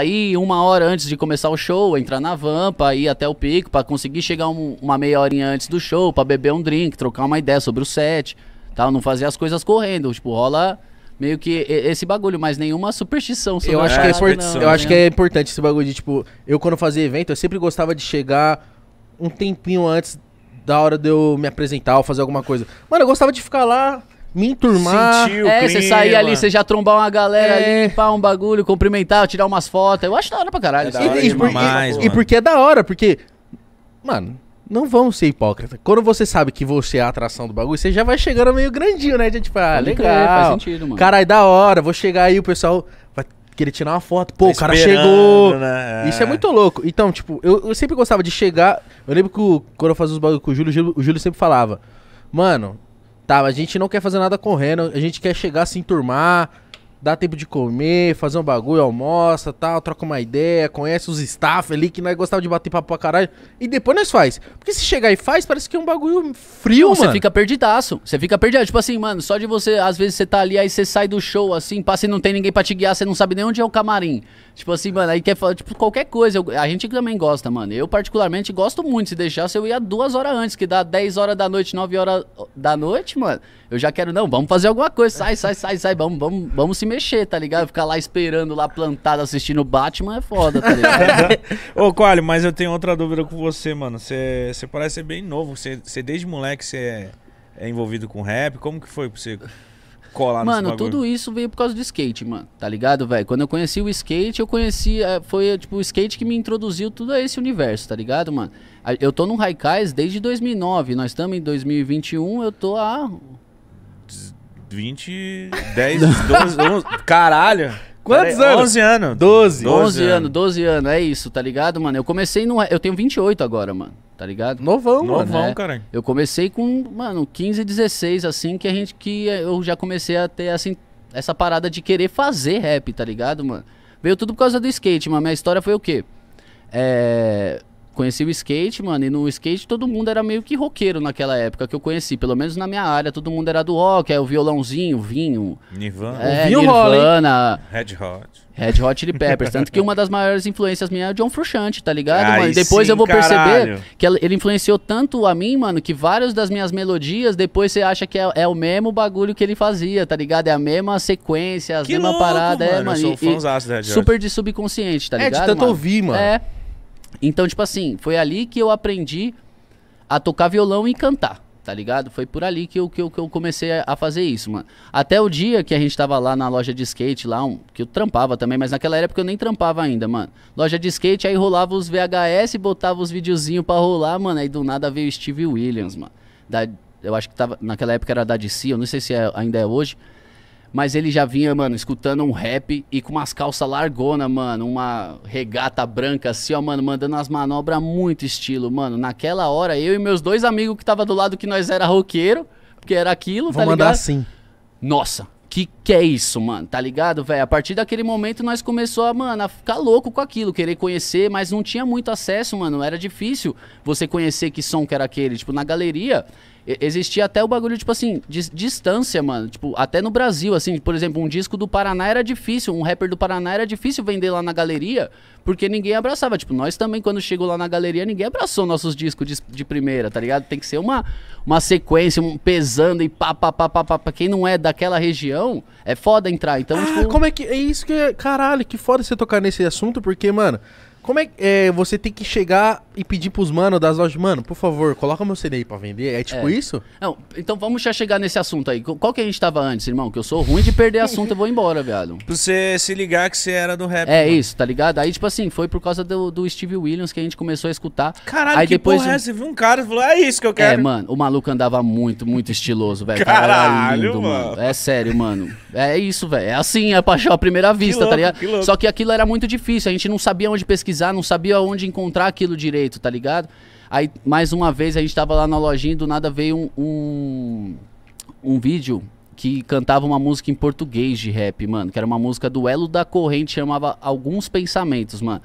Aí, uma hora antes de começar o show, entrar na van pra ir até o pico, para conseguir chegar um, uma meia horinha antes do show, para beber um drink, trocar uma ideia sobre o set, tal, não fazer as coisas correndo. Tipo, rola meio que esse bagulho, mas nenhuma superstição sobre Eu acho, que é, eu acho né? que é importante esse bagulho de, tipo, eu quando fazia evento, eu sempre gostava de chegar um tempinho antes da hora de eu me apresentar ou fazer alguma coisa. Mano, eu gostava de ficar lá me enturmar. é, você sair ali, você já trombar uma galera é. ali, limpar um bagulho, cumprimentar, tirar umas fotos. Eu acho da hora pra caralho. É assim. hora e, por, mais, e, e porque é da hora, porque. Mano, não vão ser hipócritas. Quando você sabe que você é a atração do bagulho, você já vai chegando meio grandinho, né? tipo, ah, legal. faz sentido, mano. Caralho, da hora, vou chegar aí, o pessoal vai querer tirar uma foto. Pô, tá o cara chegou. Né? É. Isso é muito louco. Então, tipo, eu, eu sempre gostava de chegar. Eu lembro que o, quando eu fazia os bagulhos com o Júlio, o Júlio sempre falava, mano tá, a gente não quer fazer nada correndo, a gente quer chegar, se enturmar, dá tempo de comer, fazer um bagulho, almoça, tal, troca uma ideia, conhece os staff ali que nós gostava de bater papo pra caralho. E depois nós faz. Porque se chegar e faz, parece que é um bagulho frio, Não, mano. Você fica perdidaço. Você fica perdido. Tipo assim, mano, só de você, às vezes você tá ali, aí você sai do show, assim, passa e não tem ninguém pra te guiar, você não sabe nem onde é o camarim. Tipo assim, mano, aí quer falar, tipo, qualquer coisa. Eu, a gente também gosta, mano. Eu, particularmente, gosto muito. Se deixar, se eu ia duas horas antes, que dá 10 horas da noite, 9 horas da noite, mano. Eu já quero, não, vamos fazer alguma coisa. Sai, sai, sai, sai, vamos, vamos, vamos se mexer, tá ligado? Ficar lá esperando, lá plantado, assistindo Batman é foda, tá ligado? Ô, Coalho, mas eu tenho outra dúvida com você, mano. Você parece ser bem novo. Você desde moleque você é, é, envolvido com rap. Como que foi pra você colar mano, tudo isso veio por causa do skate, mano. Tá ligado, velho? Quando eu conheci o skate, eu conheci... É, foi, tipo, o skate que me introduziu tudo a esse universo, tá ligado, mano? Eu tô no Raikais desde 2009. Nós estamos em 2021. Eu tô há... A 20, 10, 12, 11. Caralho! Quantos Peraí, anos? 11 anos. 12. 11, anos, 12 anos, é isso, tá ligado, mano? Eu comecei no. Eu tenho 28 agora, mano, tá ligado? Novão, Novão mano. Novão, é. caralho. Eu comecei com, mano, 15, 16, assim, que a gente. que eu já comecei a ter, assim, essa parada de querer fazer rap, tá ligado, mano? Veio tudo por causa do skate, mano. Minha história foi o quê? É conheci o skate, mano, e no skate todo mundo era meio que roqueiro naquela época que eu conheci, pelo menos na minha área, todo mundo era do rock, é o violãozinho, vinho. Nirvana. É, vinho Nirvana. Red Hot. Red Hot Chili Peppers. Tanto que uma das maiores influências minha é o John Frusciante, tá ligado, Ai, mano? E depois sim, eu vou caralho. perceber que ele influenciou tanto a mim, mano, que várias das minhas melodias, depois você acha que é, é, o mesmo bagulho que ele fazia, tá ligado? É a mesma sequência, as mesma louco, parada. Mano, é, mano. Eu sou e, fãzaço da Red Super de subconsciente, tá ligado? É, de tanto mano? ouvir, mano. É. Então, tipo assim, foi ali que eu aprendi a tocar violão e cantar, tá ligado? Foi por ali que eu, que eu, que eu comecei a fazer isso, mano. Até o dia que a gente tava lá na loja de skate, lá, um, que eu trampava também, mas naquela época eu nem trampava ainda, mano. Loja de skate, aí rolava os VHS, botava os videozinhos pra rolar, mano. Aí do nada veio Steve Williams, mano. Da, eu acho que tava, naquela época era da DC, eu não sei se é, ainda é hoje. Mas ele já vinha, mano, escutando um rap e com umas calças largona, mano, uma regata branca assim, ó, mano, mandando as manobras muito estilo, mano. Naquela hora, eu e meus dois amigos que tava do lado que nós era roqueiro, porque era aquilo, Vou tá mandar ligado? assim. Nossa, que que é isso, mano? Tá ligado, velho? A partir daquele momento nós começou a, mano, a ficar louco com aquilo, querer conhecer, mas não tinha muito acesso, mano. Era difícil você conhecer que som que era aquele. Tipo, na galeria Existia até o bagulho, tipo assim, de distância, mano. Tipo, até no Brasil, assim, por exemplo, um disco do Paraná era difícil, um rapper do Paraná era difícil vender lá na galeria, porque ninguém abraçava. Tipo, nós também, quando chegou lá na galeria, ninguém abraçou nossos discos de, de primeira, tá ligado? Tem que ser uma, uma sequência, um pesando e pá, pá, pá, pá, pá. Pra quem não é daquela região, é foda entrar. Então, ah, tipo. Como é que. É isso que. É, caralho, que foda você tocar nesse assunto, porque, mano. Como é que é, você tem que chegar e pedir pros mano das lojas, mano, por favor, coloca meu CD aí pra vender? É tipo é. isso? Não, então vamos já chegar nesse assunto aí. Qual que a gente tava antes, irmão? Que eu sou ruim de perder assunto, eu vou embora, viado. Pra você se ligar que você era do rap. É mano. isso, tá ligado? Aí, tipo assim, foi por causa do, do, Steve Williams que a gente começou a escutar. Caralho, aí que depois porra é? Você viu um cara e falou, é isso que eu quero. É, mano, o maluco andava muito, muito estiloso, velho. Caralho, lindo, mano. mano. É sério, mano. É isso, velho. É assim, é paixão à primeira vista, tá louco, tá ligado? Só que aquilo era muito difícil, a gente não sabia onde pesquisar pesquisar, não sabia onde encontrar aquilo direito, tá ligado? Aí, mais uma vez, a gente tava lá na lojinha e do nada veio um, um, um vídeo que cantava uma música em português de rap, mano. Que era uma música do Elo da Corrente, chamava Alguns Pensamentos, mano.